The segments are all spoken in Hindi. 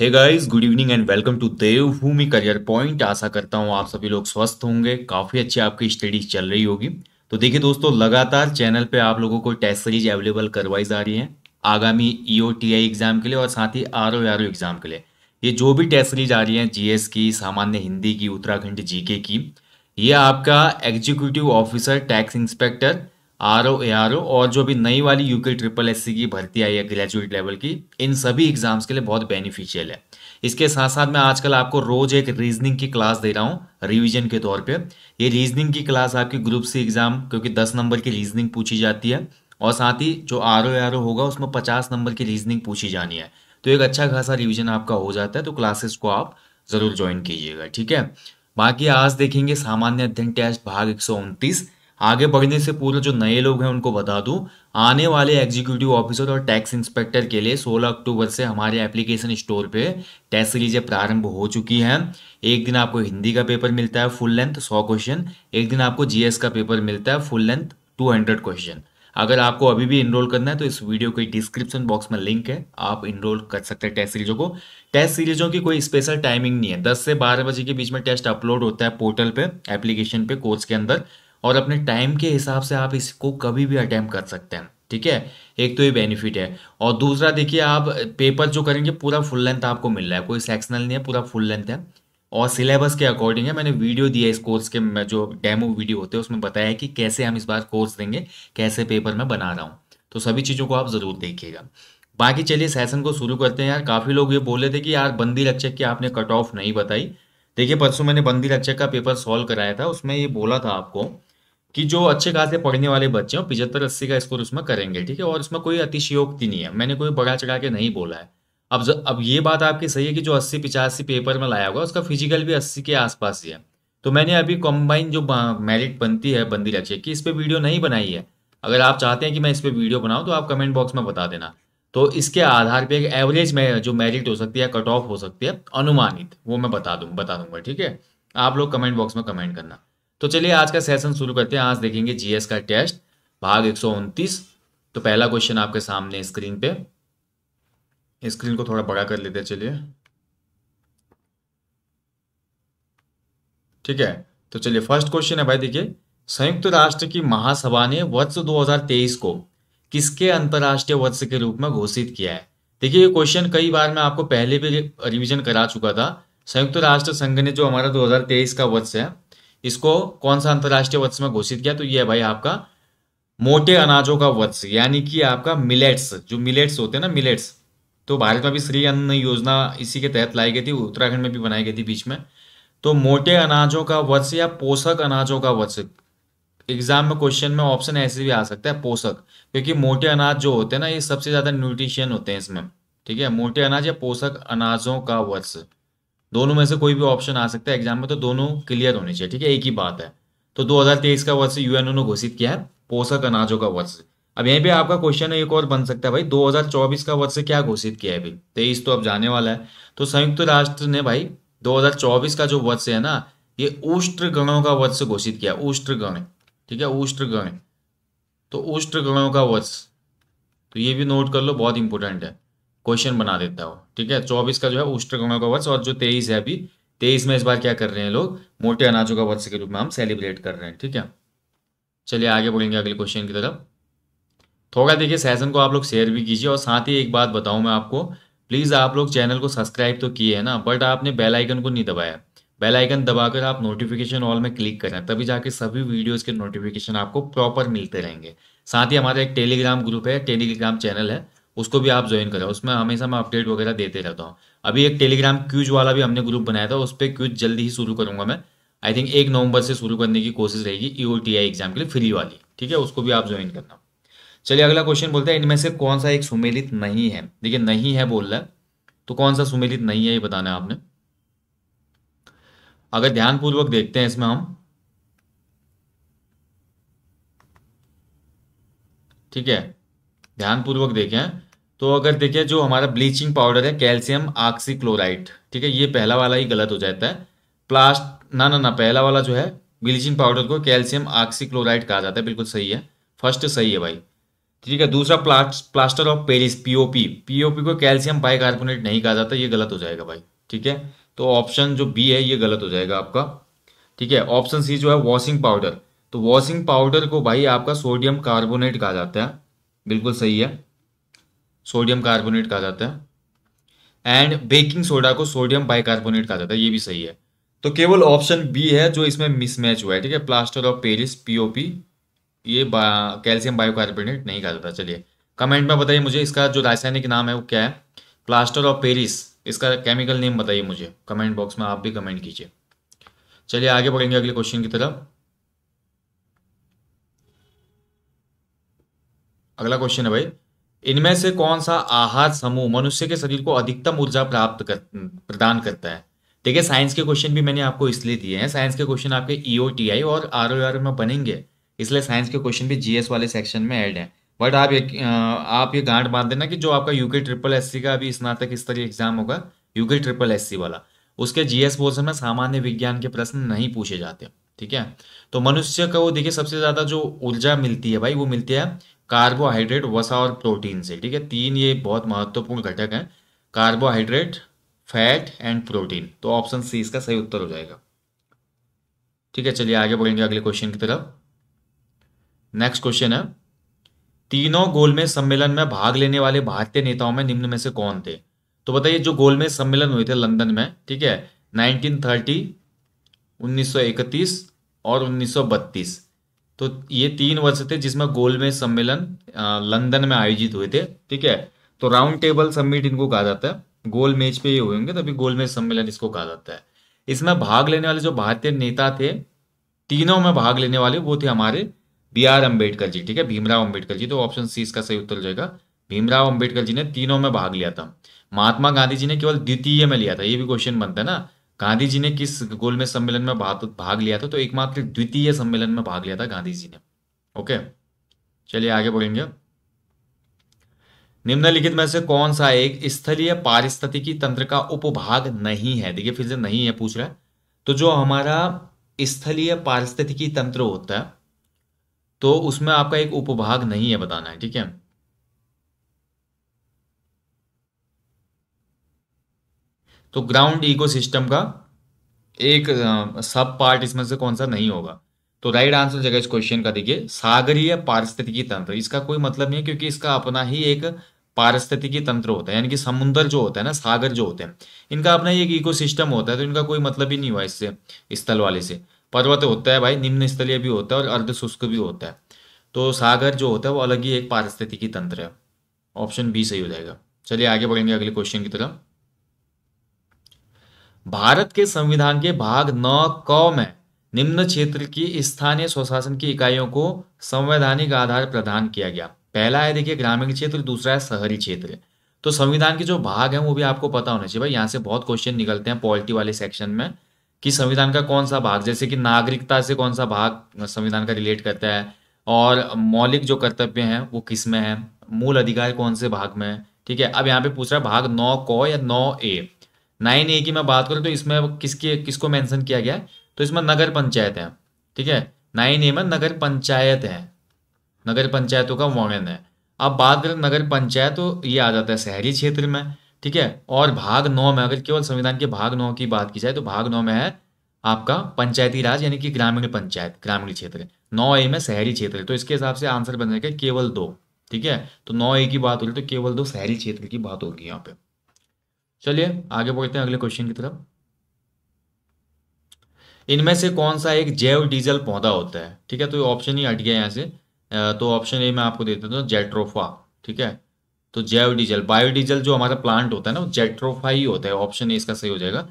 hey guys good evening and welcome to Devbhoomi career point आशा करता हूँ आप सभी लोग स्वस्थ होंगे काफ़ी अच्छी आपकी स्टडीज चल रही होगी तो देखिए दोस्तों लगातार चैनल पे आप लोगों को टेस्ट सीरीज अवेलेबल करवाई जा रही है आगामी आई e एग्ज़ाम के लिए और साथ ही आर ओ एग्ज़ाम के लिए ये जो भी टेस्ट सीरीज आ रही है जीएस की सामान्य हिंदी की उत्तराखंड जीके की ये आपका executive officer tax inspector R O A R O और जो अभी नई वाली यूके ट्रिपल एस सी की भर्ती आई है ग्रेजुएट लेवल की इन सभी एग्जाम्स के लिए बहुत बेनिफिशियल है इसके साथ साथ मैं आजकल आपको रोज एक रीजनिंग की क्लास दे रहा हूँ रिवीजन के तौर पे ये रीजनिंग की क्लास आपकी ग्रुप सी एग्जाम क्योंकि दस नंबर की रीजनिंग पूछी जाती है और साथ ही जो आर ओ आर ओ होगा उसमें पचास नंबर की रीजनिंग पूछी जानी है तो एक अच्छा खासा रिविजन आपका हो जाता है तो क्लासेस को आप ज़रूर ज्वाइन कीजिएगा ठीक है बाकी आज देखेंगे सामान्य अध्ययन टेस्ट भाग एक आगे बढ़ने से पूर्व जो नए लोग हैं उनको बता दूं आने वाले एग्जीक्यूटिव ऑफिसर और टैक्स इंस्पेक्टर के लिए 16 अक्टूबर से हमारे एप्लीकेशन स्टोर पे टेस्ट सीरीजें प्रारंभ हो चुकी हैं एक दिन आपको हिंदी का पेपर मिलता है फुल लेंथ 100 क्वेश्चन एक दिन आपको जीएस का पेपर मिलता है फुल लेंथ टू क्वेश्चन अगर आपको अभी भी इनरोल करना है तो इस वीडियो के डिस्क्रिप्शन बॉक्स में लिंक है आप इनरोल कर सकते हैं टेस्ट सीरीजों को टेस्ट सीरीजों की कोई स्पेशल टाइमिंग नहीं है 10 से 12 बजे के बीच में टेस्ट अपलोड होता है पोर्टल पे एप्लीकेशन पे कोर्स के अंदर और अपने टाइम के हिसाब से आप इसको कभी भी अटैम्प कर सकते हैं ठीक है एक तो ये बेनिफिट है और दूसरा देखिए आप पेपर जो करेंगे पूरा फुल लेंथ आपको मिल रहा है कोई सेक्शनल नहीं है पूरा फुल लेंथ है और सिलेबस के अकॉर्डिंग है मैंने वीडियो दिया इस कोर्स के जो डेमो वीडियो होते हैं उसमें बताया है कि कैसे हम इस बार कोर्स देंगे कैसे पेपर मैं बना रहा हूँ तो सभी चीज़ों को आप ज़रूर देखिएगा बाकी चलिए सेशन को शुरू करते हैं यार काफ़ी लोग ये बोल रहे थे कि यार बंदी रक्षक की आपने कट ऑफ नहीं बताई देखिए परसों मैंने बंदी रक्षक का पेपर सॉल्व कराया था उसमें ये बोला था आपको कि जो अच्छे खासे पढ़ने वाले बच्चे हैं पिछहत्तर अस्सी का स्कोर उसमें करेंगे ठीक है और उसमें कोई अतिशयोक्ति नहीं है मैंने कोई बढ़ा चढ़ा के नहीं बोला है अब ज, अब ये बात आपकी सही है कि जो अस्सी पिचासी पेपर में लाया होगा उसका फिजिकल भी अस्सी के आसपास ही है तो मैंने अभी कॉम्बाइन जो मेरिट बनती है बंदी लक्ष्य की इस पर वीडियो नहीं बनाई है अगर आप चाहते हैं कि मैं इस पर वीडियो बनाऊँ तो आप कमेंट बॉक्स में बता देना तो इसके आधार पर एक एवरेज में जो मेरिट हो सकती है कट ऑफ हो सकती है अनुमानित वो मैं बता दूँ बता दूंगा ठीक है आप लोग कमेंट बॉक्स में कमेंट करना तो चलिए आज का सेशन शुरू करते हैं आज देखेंगे जीएस का टेस्ट भाग एक तो पहला क्वेश्चन आपके सामने स्क्रीन पे स्क्रीन को थोड़ा बड़ा कर लेते हैं चलिए ठीक है तो चलिए फर्स्ट क्वेश्चन है भाई देखिए संयुक्त राष्ट्र की महासभा ने वर्ष 2023 को किसके अंतर्राष्ट्रीय वर्ष के रूप में घोषित किया है देखिए ये क्वेश्चन कई बार मैं आपको पहले भी रिवीजन करा चुका था संयुक्त राष्ट्र संघ ने जो हमारा 2023 का वर्ष है इसको कौन सा अंतर्राष्ट्रीय वत्स में घोषित किया तो ये है भाई आपका मोटे अनाजों का वत्स यानी कि आपका मिलेट्स जो मिलेट्स होते हैं ना मिलेट्स तो भारत में भी श्री अन्न योजना इसी के तहत लाई गई थी उत्तराखंड में भी बनाई गई थी बीच में तो मोटे अनाजों का वत्स या पोषक अनाजों का वत्स एग्जाम में क्वेश्चन में ऑप्शन ऐसे भी आ सकता है पोषक क्योंकि मोटे अनाज जो होते हैं ना ये सबसे ज़्यादा न्यूट्रिशियन होते हैं इसमें ठीक है मोटे अनाज या पोषक अनाजों का वत्स दोनों में से कोई भी ऑप्शन आ सकता है एग्जाम में तो दोनों क्लियर होने चाहिए ठीक है एक ही बात है तो 2023 का वर्ष यूएनओ ने घोषित किया है पोषक अनाजों का वर्ष अब यहीं पे आपका क्वेश्चन एक और बन सकता है भाई 2024 का वर्ष क्या घोषित किया है अभी तेईस तो अब जाने वाला है तो संयुक्त राष्ट्र ने भाई 2024 का जो वर्ष है ना ये उष्ट गणों का वर्ष घोषित किया उष्ट गण ठीक है उष्ट गण तो उष्ट गणों का वर्ष तो ये भी नोट कर लो बहुत इंपॉर्टेंट है क्वेश्चन बना देता हो ठीक है चौबीस का जो है उष्टगमा का वर्ष और जो तेईस है अभी तेईस में इस बार क्या कर रहे हैं लोग मोटे अनाजों का वर्ष के रूप में हम सेलिब्रेट कर रहे हैं ठीक है चलिए आगे बढ़ेंगे अगले क्वेश्चन की तरफ थोड़ा देखिए सेशन को आप लोग शेयर भी कीजिए और साथ ही एक बात बताऊं मैं आपको प्लीज़ आप लोग चैनल को सब्सक्राइब तो किए है ना बट आपने बेल आइकन को नहीं दबाया बेल आइकन दबाकर आप नोटिफिकेशन ऑल में क्लिक करें तभी जाके सभी वीडियोस के नोटिफिकेशन आपको प्रॉपर मिलते रहेंगे साथ ही हमारा एक टेलीग्राम ग्रुप है टेलीग्राम चैनल है उसको भी आप ज्वाइन करें उसमें हमेशा मैं अपडेट वगैरह देते रहता हूँ अभी एक टेलीग्राम क्यूज वाला भी हमने ग्रुप बनाया था उस पर क्यूज जल्दी ही शुरू करूंगा मैं आई थिंक एक नवंबर से शुरू करने की कोशिश रहेगी ई ओ टी आई एग्जाम के लिए फ्री वाली ठीक है उसको भी आप ज्वाइन करना चलिए अगला क्वेश्चन बोलते हैं इनमें से कौन सा एक सुमेलित नहीं है देखिए नहीं है बोल रहा है तो कौन सा सुमेलित नहीं है ये बताना है आपने अगर ध्यानपूर्वक देखते हैं इसमें हम ठीक है ध्यानपूर्वक देखें तो अगर देखिए जो हमारा ब्लीचिंग पाउडर है कैल्शियम आक्सीक्लोराइड ठीक है ये पहला वाला ही गलत हो जाता है प्लास्ट ना ना ना पहला वाला जो है ब्लीचिंग पाउडर को कैल्शियम आक्सीक्लोराइड कहा जाता है बिल्कुल सही है फर्स्ट सही है भाई ठीक है दूसरा प्लास्ट plaster of Paris POP POP को कैल्शियम बाइकार्बोनेट नहीं कहा जाता ये गलत हो जाएगा भाई ठीक है तो ऑप्शन जो बी है ये गलत हो जाएगा आपका ठीक है ऑप्शन सी जो है वॉशिंग पाउडर तो वॉशिंग पाउडर को भाई आपका सोडियम कार्बोनेट कहा जाता है बिल्कुल सही है सोडियम कार्बोनेट कहा जाता है एंड बेकिंग सोडा को सोडियम बाइकार्बोनेट कहा जाता है ये भी सही है तो केवल ऑप्शन बी है जो इसमें मिसमैच हुआ है ठीक है प्लास्टर ऑफ पेरिस पीओपी ये बा, कैल्शियम बायोकार्बोनेट नहीं कहा जाता चलिए कमेंट में बताइए मुझे इसका जो रासायनिक नाम है वो क्या है प्लास्टर ऑफ पेरिस इसका केमिकल नेम बताइए मुझे कमेंट बॉक्स में आप भी कमेंट कीजिए चलिए आगे बढ़ेंगे अगले क्वेश्चन की तरफ अगला क्वेश्चन है भाई इनमें से कौन सा आहार समूह मनुष्य के शरीर को अधिकतम ऊर्जा प्राप्त कर प्रदान करता है ठीक है साइंस के क्वेश्चन भी मैंने आपको इसलिए दिए हैं साइंस के क्वेश्चन आपके ईओ टी आई और आर ओ आर में बनेंगे इसलिए साइंस के क्वेश्चन भी जीएस वाले सेक्शन में ऐड है बट आप ये आप ये गांठ बांध देना कि जो आपका यूके ट्रिपल एस का अभी स्नातक स्तरीय एग्जाम होगा यूके ट्रिपल एस वाला उसके जीएस बोर्ड में सामान्य विज्ञान के प्रश्न नहीं पूछे जाते ठीक है तो मनुष्य का वो देखिए सबसे ज़्यादा जो ऊर्जा मिलती है भाई वो मिलती है कार्बोहाइड्रेट वसा और प्रोटीन से ठीक है तीन ये बहुत महत्वपूर्ण घटक हैं कार्बोहाइड्रेट फैट एंड प्रोटीन तो ऑप्शन सी इसका सही उत्तर हो जाएगा ठीक है चलिए आगे बढ़ेंगे अगले क्वेश्चन की तरफ नेक्स्ट क्वेश्चन है तीनों गोलमेज सम्मेलन में भाग लेने वाले भारतीय नेताओं में निम्न में से कौन थे तो बताइए जो गोलमेज सम्मेलन हुए थे लंदन में ठीक है 1930, 1931 और तो ये तीन वर्ष थे जिसमें गोलमेज सम्मेलन लंदन में आयोजित हुए थे ठीक है तो राउंड टेबल सम्मिट इनको कहा जाता है गोल मेज पे ये हुए होंगे तभी गोलमेज सम्मेलन इसको कहा जाता है इसमें भाग लेने वाले जो भारतीय नेता थे तीनों में भाग लेने वाले वो थे हमारे बी आर अम्बेडकर जी ठीक है भीमराव अम्बेडकर जी तो ऑप्शन सी इसका सही उत्तर जाएगा भीमराव अम्बेडकर जी ने तीनों में भाग लिया था महात्मा गांधी जी ने केवल द्वितीय में लिया था ये भी क्वेश्चन बनता है ना गांधी जी ने किस गोलमेज सम्मेलन में भाग लिया था तो एकमात्र द्वितीय सम्मेलन में भाग लिया था गांधी जी ने ओके चलिए आगे बढ़ेंगे निम्नलिखित में से कौन सा एक स्थलीय पारिस्थितिकी तंत्र का उपभाग नहीं है देखिए फिर से नहीं है पूछ रहा है तो जो हमारा स्थलीय पारिस्थितिकी तंत्र होता है तो उसमें आपका एक उपभाग नहीं है बताना है ठीक है तो ग्राउंड सिस्टम का एक सब पार्ट इसमें से कौन सा नहीं होगा तो राइट आंसर जगह इस क्वेश्चन का देखिए सागरीय पारिस्थितिकी तंत्र इसका कोई मतलब नहीं है क्योंकि इसका अपना ही एक पारिस्थितिकी तंत्र होता है यानी कि समुद्र जो होता है ना सागर जो होते हैं इनका अपना ही एक इकोसिस्टम होता है तो इनका कोई मतलब ही नहीं हुआ इससे स्थल वाले से पर्वत होता है भाई निम्न स्थलीय भी होता है और अर्ध शुष्क भी होता है तो सागर जो होता है वो अलग ही एक पारिस्थितिकी तंत्र है ऑप्शन बी सही हो जाएगा चलिए आगे बढ़ेंगे अगले क्वेश्चन की तरफ भारत के संविधान के भाग नौ क में निम्न क्षेत्र की स्थानीय स्वशासन की इकाइयों को संवैधानिक आधार प्रदान किया गया पहला है देखिए ग्रामीण क्षेत्र दूसरा है शहरी क्षेत्र तो संविधान के जो भाग है वो भी आपको पता होना चाहिए भाई यहाँ से बहुत क्वेश्चन निकलते हैं पॉलिटी वाले सेक्शन में कि संविधान का कौन सा भाग जैसे कि नागरिकता से कौन सा भाग संविधान का रिलेट करता है और मौलिक जो कर्तव्य है वो किस में है मूल अधिकार कौन से भाग में है ठीक है अब यहाँ पे पूछ रहा है भाग नौ क या नौ ए नाइन ए की मैं बात करूँ तो इसमें किसके किसको मेंशन किया गया तो इसमें नगर पंचायत है ठीक है नाइन ए में नगर पंचायत है नगर पंचायतों का वर्णन है अब बात करें नगर पंचायत तो ये आ जाता है शहरी क्षेत्र में ठीक है और भाग नौ में अगर केवल संविधान के भाग नौ की बात की जाए तो भाग नौ में है आपका पंचायती राज यानी कि ग्रामीण पंचायत ग्रामीण क्षेत्र नौ ए में शहरी क्षेत्र तो इसके हिसाब से आंसर बन जाएगा केवल दो ठीक है तो नौ ए की बात हो रही तो केवल दो शहरी क्षेत्र की बात होगी यहाँ पे चलिए आगे बढ़ते हैं अगले क्वेश्चन की तरफ इनमें से कौन सा एक जैव डीजल पौधा होता है ठीक है तो ऑप्शन ही हट गया यहाँ से तो ऑप्शन ए मैं आपको देता हूँ जेट्रोफा ठीक है तो जैव डीजल बायो डीजल जो हमारा प्लांट होता है ना वो जेट्रोफा ही होता है ऑप्शन ए इसका सही हो जाएगा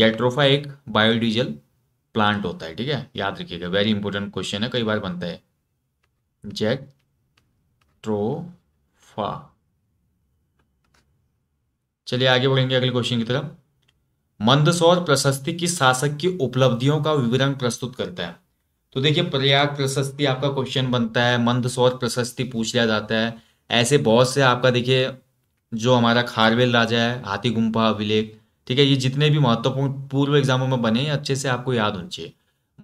जेट्रोफा एक बायो डीजल प्लांट होता है ठीक है याद रखिएगा वेरी इंपॉर्टेंट क्वेश्चन है कई बार बनता है जेट्रोफा चलिए आगे बढ़ेंगे अगले क्वेश्चन की तरफ मंदसौर प्रशस्ति किस शासक की उपलब्धियों का विवरण प्रस्तुत करता है तो देखिए प्रयाग प्रशस्ति आपका क्वेश्चन बनता है मंदसौर प्रशस्ति पूछ लिया जाता है ऐसे बहुत से आपका देखिए जो हमारा खारवेल राजा है हाथी गुम्पा अभिलेख ठीक है ये जितने भी महत्वपूर्ण पूर्व एग्जामों में बने अच्छे से आपको याद होनी चाहिए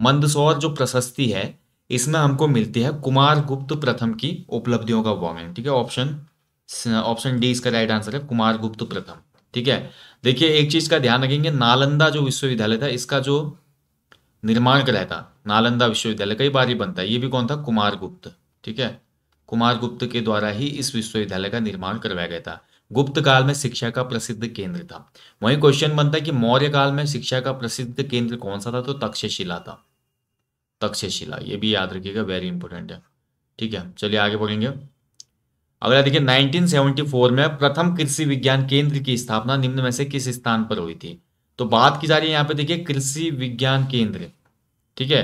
मंदसौर जो प्रशस्ति है इसमें हमको मिलती है कुमार गुप्त प्रथम की उपलब्धियों का वर्णन ठीक है ऑप्शन ऑप्शन डी इसका राइट आंसर है कुमार गुप्त प्रथम ठीक है देखिए एक चीज का ध्यान रखेंगे नालंदा जो विश्वविद्यालय था इसका जो निर्माण कराया था नालंदा विश्वविद्यालय कई बार ही बनता है ये भी कौन था कुमार गुप्त ठीक है कुमार गुप्त के द्वारा ही इस विश्वविद्यालय का निर्माण करवाया गया था गुप्त काल में शिक्षा का प्रसिद्ध केंद्र था वही क्वेश्चन बनता है कि मौर्य काल में शिक्षा का प्रसिद्ध केंद्र कौन सा था तो तक्षशिला था तक्षशिला ये भी याद रखिएगा वेरी इंपॉर्टेंट है ठीक है चलिए आगे बढ़ेंगे अगला देखिए 1974 में प्रथम कृषि विज्ञान केंद्र की स्थापना निम्न में से किस स्थान पर हुई थी तो बात की जा रही है यहां पे देखिए कृषि विज्ञान केंद्र ठीक है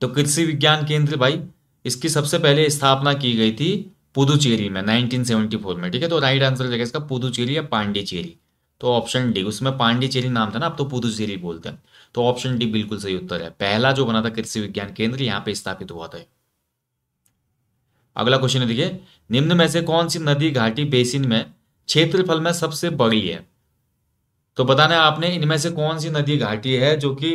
तो कृषि विज्ञान केंद्र भाई इसकी सबसे पहले स्थापना की गई थी पुदुचेरी में 1974 में ठीक है तो राइट आंसर हो जाएगा इसका पुदुचेरी या पांडिचेरी तो ऑप्शन डी उसमें पांडिचेरी नाम था ना अब तो पुदुचेरी बोलते हैं तो ऑप्शन डी बिल्कुल सही उत्तर है पहला जो बना था कृषि विज्ञान केंद्र यहाँ पे स्थापित हुआ था अगला क्वेश्चन देखिए निम्न में से कौन सी नदी घाटी बेसिन में क्षेत्रफल में सबसे बड़ी है तो बताना है आपने इनमें से कौन सी नदी घाटी है जो कि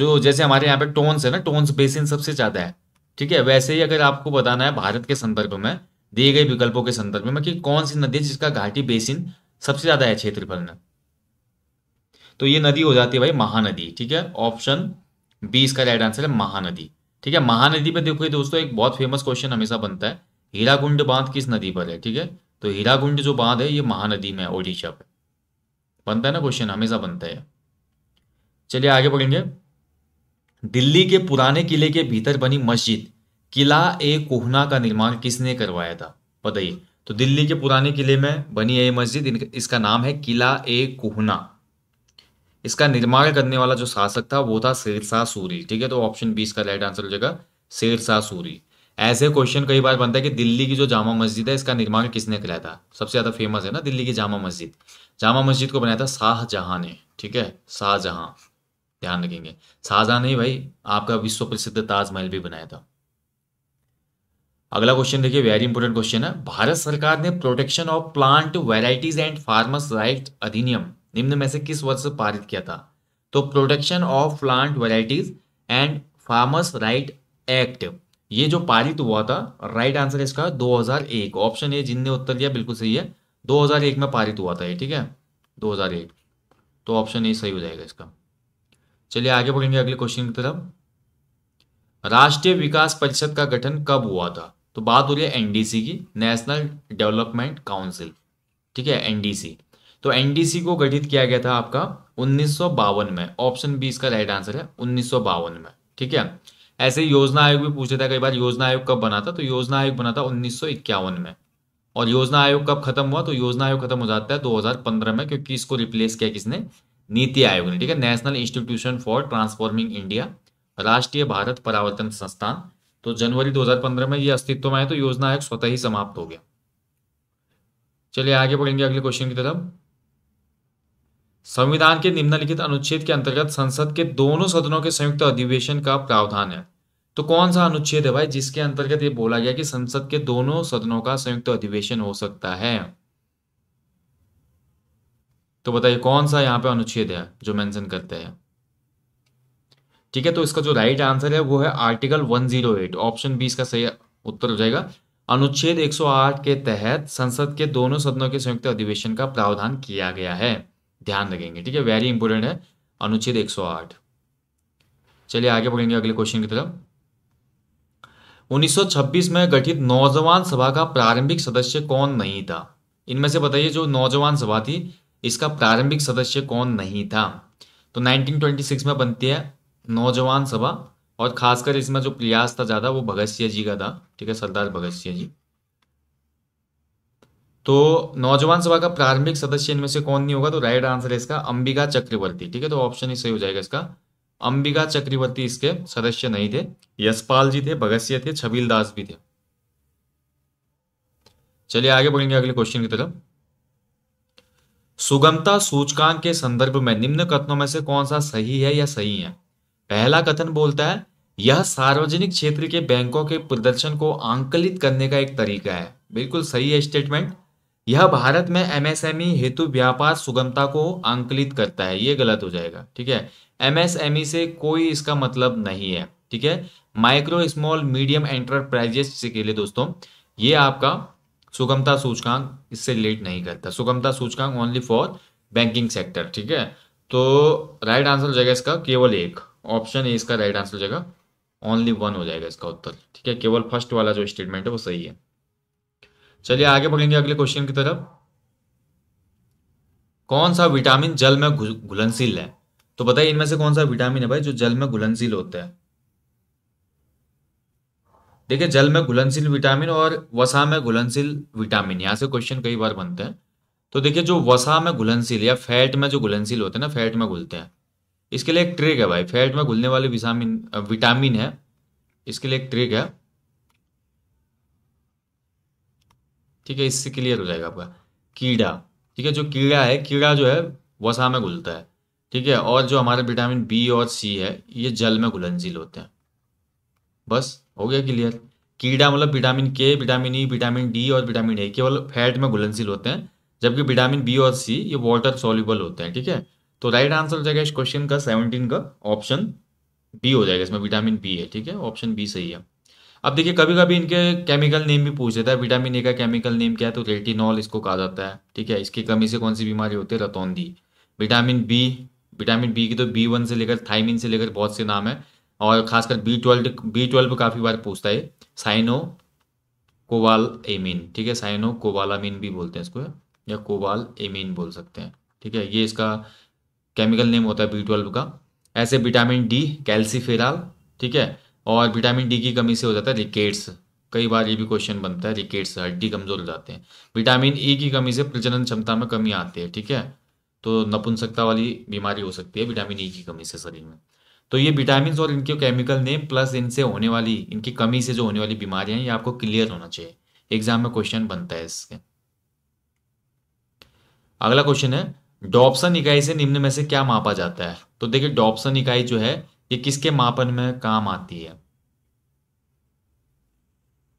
जो जैसे हमारे यहाँ पे टोन्स है ना टोन्स बेसिन सबसे ज्यादा है ठीक है वैसे ही अगर आपको बताना है भारत के संदर्भ में दिए गए विकल्पों के संदर्भ में कि कौन सी नदी जिसका घाटी बेसिन सबसे ज्यादा है क्षेत्रफल में तो ये नदी हो जाती है भाई महानदी ठीक है ऑप्शन बी इसका राइट आंसर है महानदी ठीक है महानदी पर देखो दोस्तों एक बहुत फेमस क्वेश्चन हमेशा बनता है हीरागुंड बांध किस नदी पर है ठीक है तो हीरागुंड जो बांध है ये महानदी में ओडिशा पे बनता है ना क्वेश्चन हमेशा बनता है चलिए आगे बढ़ेंगे दिल्ली के पुराने किले के भीतर बनी मस्जिद किला ए कोहना का निर्माण किसने करवाया था बताइए तो दिल्ली के पुराने किले में बनी ये मस्जिद इसका नाम है किला ए कोहना इसका निर्माण करने वाला जो शासक था वो था शेरशाह सूरी ठीक है तो ऑप्शन बी इसका राइट आंसर हो जाएगा शेरशाह सूरी ऐसे क्वेश्चन कई बार बनता है कि दिल्ली की जो जामा मस्जिद है इसका निर्माण किसने कराया था सबसे ज़्यादा फेमस है ना दिल्ली की जामा मस्जिद जामा मस्जिद को बनाया था शाहजहां ने ठीक है शाहजहां ध्यान रखेंगे शाहजहां ने भाई आपका विश्व प्रसिद्ध ताजमहल भी बनाया था अगला क्वेश्चन देखिए वेरी इंपॉर्टेंट क्वेश्चन है भारत सरकार ने protection of plant varieties and farmers right अधिनियम निम्न में से किस वर्ष पारित किया था तो protection of plant varieties and farmers right act ये जो पारित हुआ था राइट आंसर इसका 2001 ऑप्शन ए जिनने उत्तर दिया बिल्कुल सही है 2001 में पारित हुआ था ये ठीक है 2001 तो ऑप्शन ए सही हो जाएगा इसका चलिए आगे बढ़ेंगे अगले क्वेश्चन की तरफ राष्ट्रीय विकास परिषद का गठन कब हुआ था तो बात हो रही है एनडीसी की नेशनल डेवलपमेंट काउंसिल ठीक है एनडीसी तो एनडीसी को गठित किया गया था आपका उन्नीस में ऑप्शन बी इसका राइट आंसर है उन्नीस में ठीक है ऐसे योजना आयोग भी पूछे था कई बार योजना आयोग कब बना था तो योजना आयोग बना था उन्नीस में और योजना आयोग कब खत्म हुआ तो योजना आयोग खत्म हो जाता है 2015 में क्योंकि इसको रिप्लेस किया किसने नीति आयोग ने ठीक है national institution for transforming India राष्ट्रीय भारत परावर्तन संस्थान तो जनवरी 2015 में ये अस्तित्व में आया तो योजना आयोग स्वतः ही समाप्त हो गया चलिए आगे बढ़ेंगे अगले क्वेश्चन की तरफ संविधान के निम्नलिखित अनुच्छेद के अंतर्गत संसद के दोनों सदनों के संयुक्त अधिवेशन का प्रावधान है तो कौन सा अनुच्छेद है भाई जिसके अंतर्गत ये बोला गया कि संसद के दोनों सदनों का संयुक्त अधिवेशन हो सकता है तो बताइए कौन सा यहां पे अनुच्छेद है जो मेंशन करते हैं ठीक है तो इसका जो राइट आंसर है वो है आर्टिकल 108 ऑप्शन बी इसका सही उत्तर हो जाएगा अनुच्छेद 108 के तहत संसद के दोनों सदनों के संयुक्त अधिवेशन का प्रावधान किया गया है ध्यान रखेंगे ठीक है वेरी इंपॉर्टेंट है अनुच्छेद 108 चलिए आगे बढ़ेंगे अगले क्वेश्चन की तरफ 1926 में गठित नौजवान सभा का प्रारंभिक सदस्य कौन नहीं था इनमें से बताइए जो नौजवान सभा थी इसका प्रारंभिक सदस्य कौन नहीं था तो 1926 में बनती है नौजवान सभा और खासकर इसमें जो प्रयास था ज़्यादा वो भगत सिंह जी का था ठीक है सरदार भगत सिंह जी तो नौजवान सभा का प्रारंभिक सदस्य इनमें से कौन नहीं होगा तो राइट आंसर है इसका अंबिका चक्रवर्ती ठीक है तो ऑप्शन ही सही हो जाएगा इसका अंबिका चक्रवर्ती इसके सदस्य नहीं थे यशपाल जी थे भगत सिंह थे छबील दास भी थे चलिए आगे बढ़ेंगे अगले क्वेश्चन की तरफ सुगमता सूचकांक के संदर्भ में निम्न कथनों में से कौन सा सही है या सही है पहला कथन बोलता है यह सार्वजनिक क्षेत्र के बैंकों के प्रदर्शन को आंकलित करने का एक तरीका है बिल्कुल सही है स्टेटमेंट यह भारत में एमएसएमई e हेतु व्यापार सुगमता को आंकलित करता है ये गलत हो जाएगा ठीक है एमएसएमई e से कोई इसका मतलब नहीं है ठीक है माइक्रो स्मॉल मीडियम एंटरप्राइजेस के लिए दोस्तों ये आपका सुगमता सूचकांक इससे रिलेट नहीं करता सुगमता सूचकांक ओनली फॉर बैंकिंग सेक्टर ठीक है तो राइट आंसर हो जाएगा इसका केवल एक ऑप्शन ए इसका राइट आंसर हो जाएगा ओनली वन हो जाएगा इसका उत्तर ठीक है केवल फर्स्ट वाला जो स्टेटमेंट है वो सही है चलिए आगे बढ़ेंगे अगले क्वेश्चन की तरफ कौन सा विटामिन जल में घुलनशील है तो बताइए इनमें से कौन सा विटामिन है भाई जो जल में घुलनशील होता है देखिए जल में घुलनशील विटामिन और वसा में घुलनशील विटामिन यहां से क्वेश्चन कई बार बनते हैं तो देखिए जो वसा में घुलनशील या फैट में जो घुलनशील होते हैं ना फैट में घुलते हैं इसके लिए एक ट्रिक है भाई फैट में घुलने वाले विटामिन विटामिन है इसके लिए एक ट्रिक है ठीक है इससे क्लियर हो जाएगा आपका कीड़ा ठीक है जो कीड़ा है कीड़ा जो है वसा में घुलता है ठीक है और जो हमारे विटामिन बी और सी है ये जल में घुलनशील होते हैं बस हो गया क्लियर कीड़ा मतलब vitamin K vitamin E vitamin D और विटामिन ए केवल फैट में घुलनशील होते हैं जबकि विटामिन बी और सी ये वाटर सॉल्यूबल होते हैं ठीक है तो राइट आंसर हो जाएगा इस क्वेश्चन का सेवनटीन का ऑप्शन बी हो जाएगा इसमें विटामिन बी है ठीक है ऑप्शन बी सही है अब देखिए कभी कभी इनके केमिकल नेम भी पूछ देता है विटामिन ए का केमिकल नेम क्या है तो रेटिनॉल इसको कहा जाता है ठीक है इसकी कमी से कौन सी बीमारी होती है रतौंदी विटामिन बी विटामिन बी की तो बी वन से लेकर थाइमिन से लेकर बहुत से नाम है और खासकर बी ट्वेल्व बी ट्वेल्व काफ़ी बार पूछता है साइनो कोवाल एमिन ठीक है साइनो कोवालामिन भी बोलते हैं इसको या कोवाल एमिन बोल सकते हैं ठीक है ये इसका केमिकल नेम होता है बी ट्वेल्व का ऐसे विटामिन डी कैल्सीफेराल ठीक है और विटामिन डी की कमी से हो जाता है रिकेट्स कई बार ये भी क्वेश्चन बनता है रिकेट्स हड्डी कमजोर हो जाते हैं विटामिन ई e की कमी से प्रजनन क्षमता में कमी आती है ठीक है तो नपुंसकता वाली बीमारी हो सकती है विटामिन ई e की कमी से शरीर में तो ये विटामिन और इनके केमिकल नेम प्लस इनसे होने वाली इनकी कमी से जो होने वाली बीमारियां ये आपको क्लियर होना चाहिए एग्जाम में क्वेश्चन बनता है इसके अगला क्वेश्चन है डॉप्सन इकाई से निम्न में से क्या मापा जाता है तो देखिए डॉप्सन इकाई जो है ये किसके मापन में काम आती है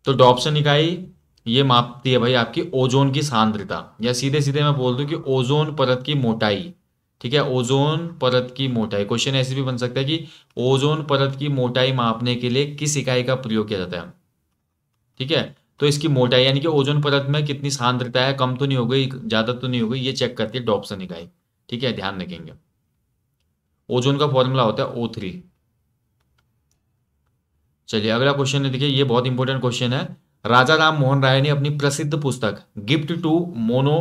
तो डॉप्सन इकाई ये मापती है भाई आपकी ओजोन की सांद्रता या सीधे सीधे मैं बोल दूं कि ओजोन परत की मोटाई ठीक है ओजोन परत की मोटाई क्वेश्चन ऐसे भी बन सकता है कि ओजोन परत की मोटाई मापने के लिए किस इकाई का प्रयोग किया जाता है ठीक है तो इसकी मोटाई यानी कि ओजोन परत में कितनी सांद्रता है कम तो नहीं हो गई ज़्यादा तो नहीं हो गई ये चेक करती है डॉप्सन इकाई ठीक है ध्यान रखेंगे ओजोन का फॉर्मूला होता है ओ थ्री चलिए अगला क्वेश्चन है देखिए ये बहुत इंपॉर्टेंट क्वेश्चन है राजा राम मोहन राय ने अपनी प्रसिद्ध पुस्तक गिफ्ट टू मोनो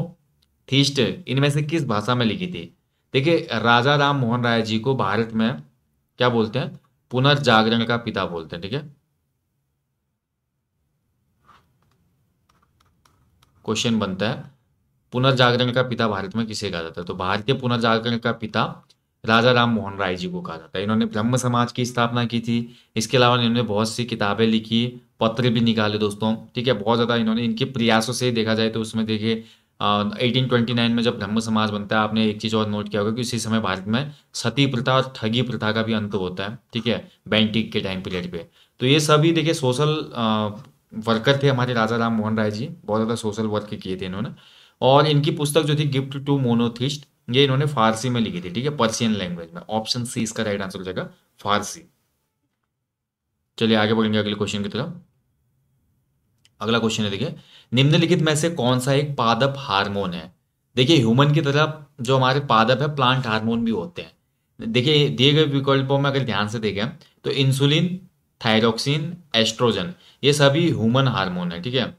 थीस्ट इनमें से किस भाषा में लिखी थी देखिए राजा राम मोहन राय जी को भारत में क्या बोलते हैं पुनर्जागरण का पिता बोलते हैं ठीक है क्वेश्चन बनता है पुनर्जागरण का पिता भारत में किसे कहा जाता है तो भारतीय पुनर्जागरण का पिता राजा राम मोहन राय जी को कहा जाता है इन्होंने ब्रह्म समाज की स्थापना की थी इसके अलावा इन्होंने बहुत सी किताबें लिखी पत्र भी निकाले दोस्तों ठीक है बहुत ज़्यादा इन्होंने इनके प्रयासों से देखा जाए तो उसमें देखिए 1829 में जब ब्रह्म समाज बनता है आपने एक चीज़ और नोट किया होगा कि उसी समय भारत में सती प्रथा और ठगी प्रथा का भी अंत होता है ठीक है बैंटिक के टाइम पीरियड पे तो ये सभी देखिए सोशल वर्कर थे हमारे राजा राम मोहन राय जी बहुत ज़्यादा सोशल वर्क किए थे इन्होंने और इनकी पुस्तक जो थी गिफ्ट टू मोनोथिस्ट ये इन्होंने फारसी में लिखी थी ठीक है पर्सियन लैंग्वेज में ऑप्शन सी इसका राइट आंसर हो जाएगा फारसी चलिए आगे बढ़ेंगे अगले क्वेश्चन की तरफ अगला क्वेश्चन है देखिए निम्नलिखित में से कौन सा एक पादप हार्मोन है देखिए ह्यूमन की तरह जो हमारे पादप है प्लांट हार्मोन भी होते हैं देखिए दिए गए विकल्पों में अगर ध्यान से देखें तो इंसुलिन थायरोक्सिन एस्ट्रोजन ये सभी ह्यूमन हार्मोन है ठीक है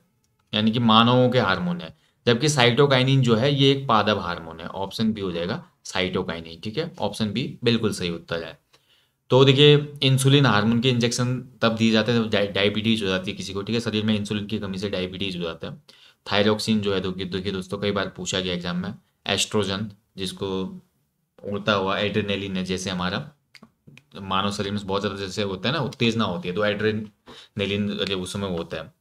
यानी कि मानवों के हार्मोन है जबकि साइटोकाइनिन जो है ये एक पादप हार्मोन है ऑप्शन बी हो जाएगा साइटोकाइनिन ठीक है ऑप्शन बी बिल्कुल सही उत्तर है तो देखिए इंसुलिन हार्मोन के इंजेक्शन तब दिए जाते हैं जब डायबिटीज हो जाती है किसी को ठीक है शरीर में इंसुलिन की कमी से डायबिटीज हो जाता है थायरोक्सिन जो है तो देखिए दोस्तों कई बार पूछा गया एग्जाम में एस्ट्रोजन जिसको उड़ता हुआ एड्रेनेलिन है जैसे हमारा मानव शरीर में बहुत ज़्यादा जैसे होता है ना उत्तेजना होती है तो एड्रेनेलिन उस समय होता है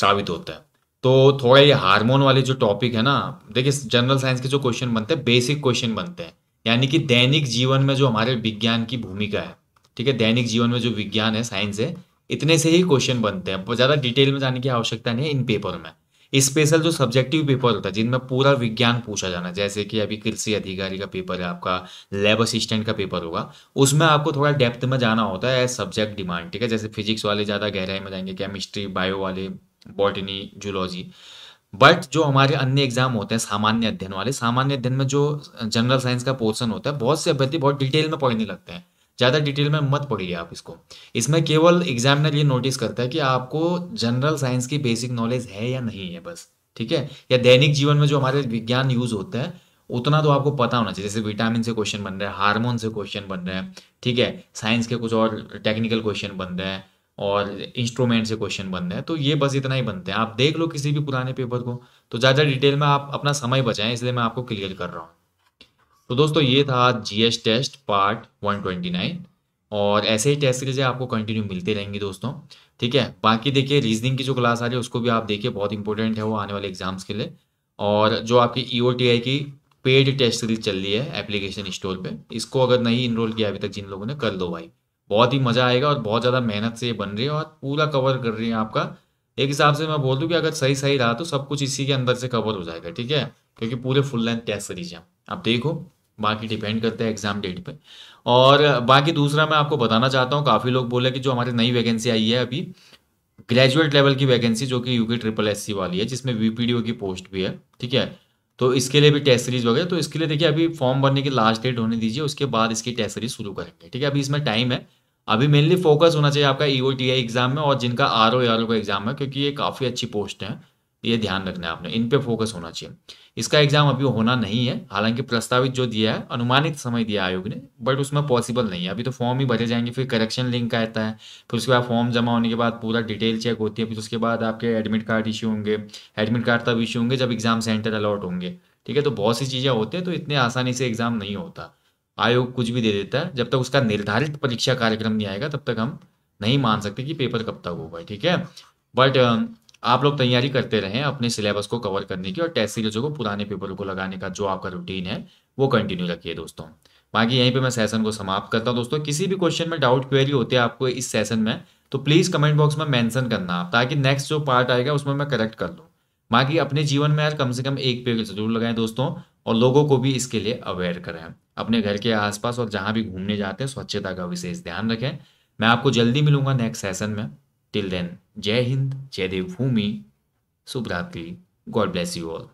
श्रावित होता है तो थोड़ा ये हार्मोन वाले जो टॉपिक है ना देखिए जनरल साइंस के जो क्वेश्चन बनते हैं बेसिक क्वेश्चन बनते हैं यानी कि दैनिक जीवन में जो हमारे विज्ञान की भूमिका है ठीक है दैनिक जीवन में जो विज्ञान है साइंस है इतने से ही क्वेश्चन बनते हैं ज़्यादा डिटेल में जाने की आवश्यकता नहीं है इन पेपर में स्पेशल जो सब्जेक्टिव पेपर होता है जिनमें पूरा विज्ञान पूछा जाना जैसे कि अभी कृषि अधिकारी का पेपर है आपका लैब असिस्टेंट का पेपर होगा उसमें आपको थोड़ा डेप्थ में जाना होता है सब्जेक्ट डिमांड ठीक है जैसे फिजिक्स वाले ज़्यादा गहराई में जाएंगे केमिस्ट्री बायो वाले बॉटनी जूलॉजी बट जो हमारे अन्य एग्जाम होते हैं सामान्य अध्ययन वाले सामान्य अध्ययन में जो जनरल साइंस का पोर्सन होता है बहुत से अभ्यर्थी बहुत डिटेल में पढ़ने लगते हैं ज़्यादा डिटेल में मत पढ़िए आप इसको इसमें केवल एग्जामिनर ये नोटिस करता है कि आपको जनरल साइंस की बेसिक नॉलेज है या नहीं है बस ठीक है या दैनिक जीवन में जो हमारे विज्ञान यूज होता है उतना तो आपको पता होना चाहिए जैसे विटामिन से क्वेश्चन बन रहे हैं हार्मोन से क्वेश्चन बन रहे हैं ठीक है साइंस के कुछ और टेक्निकल क्वेश्चन बन रहे हैं और इंस्ट्रूमेंट से क्वेश्चन बनते हैं तो ये बस इतना ही बनते हैं आप देख लो किसी भी पुराने पेपर को तो ज़्यादा डिटेल में आप अपना समय बचाएं इसलिए मैं आपको क्लियर कर रहा हूँ तो दोस्तों ये था जीएस टेस्ट पार्ट 129 और ऐसे ही टेस्ट के लिए आपको कंटिन्यू मिलते रहेंगे दोस्तों ठीक है बाकी देखिए रीजनिंग की जो क्लास आ रही है उसको भी आप देखिए बहुत इंपॉर्टेंट है वो आने वाले एग्जाम्स के लिए और जो आपकी ई e की पेड टेस्ट सीरीज चल रही है एप्लीकेशन स्टोर पे इसको अगर नहीं इनरोल किया अभी तक जिन लोगों ने कर दो भाई बहुत ही मज़ा आएगा और बहुत ज़्यादा मेहनत से ये बन रही है और पूरा कवर कर रही है आपका एक हिसाब से मैं बोल दूँ कि अगर सही सही रहा तो सब कुछ इसी के अंदर से कवर हो जाएगा ठीक है क्योंकि पूरे फुल लेंथ टेस्ट सीरीज है आप देखो बाकी डिपेंड करते हैं एग्जाम डेट पे और बाकी दूसरा मैं आपको बताना चाहता हूँ काफ़ी लोग बोले कि जो हमारी नई वैकेंसी आई है अभी ग्रेजुएट लेवल की वैकेंसी जो कि यूके ट्रिपल एस वाली है जिसमें वीपीडीओ की पोस्ट भी है ठीक है तो इसके लिए भी टेस्ट सीरीज वगैरह तो इसके लिए देखिए अभी फॉर्म भरने की लास्ट डेट होने दीजिए उसके बाद इसकी टेस्ट सीरीज शुरू करेंगे ठीक है अभी इसमें टाइम है अभी मेनली फोकस होना चाहिए आपका ई e एग्जाम में और जिनका आर ओ का एग्जाम है क्योंकि ये काफ़ी अच्छी पोस्ट है ये ध्यान रखना है आपने इन पे फोकस होना चाहिए इसका एग्जाम अभी होना नहीं है हालांकि प्रस्तावित जो दिया है अनुमानित समय दिया आयोग ने बट उसमें पॉसिबल नहीं है अभी तो फॉर्म ही भरे जाएंगे फिर करेक्शन लिंक आता है फिर उसके बाद फॉर्म जमा होने के बाद पूरा डिटेल चेक होती है फिर उसके बाद आपके एडमिट कार्ड इश्यू होंगे एडमिट कार्ड तब इश्यू होंगे जब एग्जाम सेंटर अलॉट होंगे ठीक है तो बहुत सी चीज़ें होती है तो इतने आसानी से एग्जाम नहीं होता आयोग कुछ भी दे देता है जब तक उसका निर्धारित परीक्षा कार्यक्रम नहीं आएगा तब तक हम नहीं मान सकते कि पेपर कब तक होगा ठीक है बट आप लोग तैयारी करते रहें अपने सिलेबस को कवर करने की और टेस्ट सीरीज को पुराने पेपरों को लगाने का जो आपका रूटीन है वो कंटिन्यू रखिए दोस्तों बाकी यहीं पे मैं सेशन को समाप्त करता हूँ दोस्तों किसी भी क्वेश्चन में डाउट क्वेरी होती है आपको इस सेशन में तो प्लीज़ कमेंट बॉक्स में मेंशन करना आप ताकि नेक्स्ट जो पार्ट आएगा उसमें मैं करेक्ट कर लूँ बाकी अपने जीवन में यार कम से कम एक पेड़ जरूर लगाएं दोस्तों और लोगों को भी इसके लिए अवेयर करें अपने घर के आसपास और जहाँ भी घूमने जाते हैं स्वच्छता का विशेष ध्यान रखें मैं आपको जल्दी मिलूंगा नेक्स्ट सेशन में टिल देन जय हिंद जय भूमि शुभरात्रि गॉड ब्लेस यू ऑल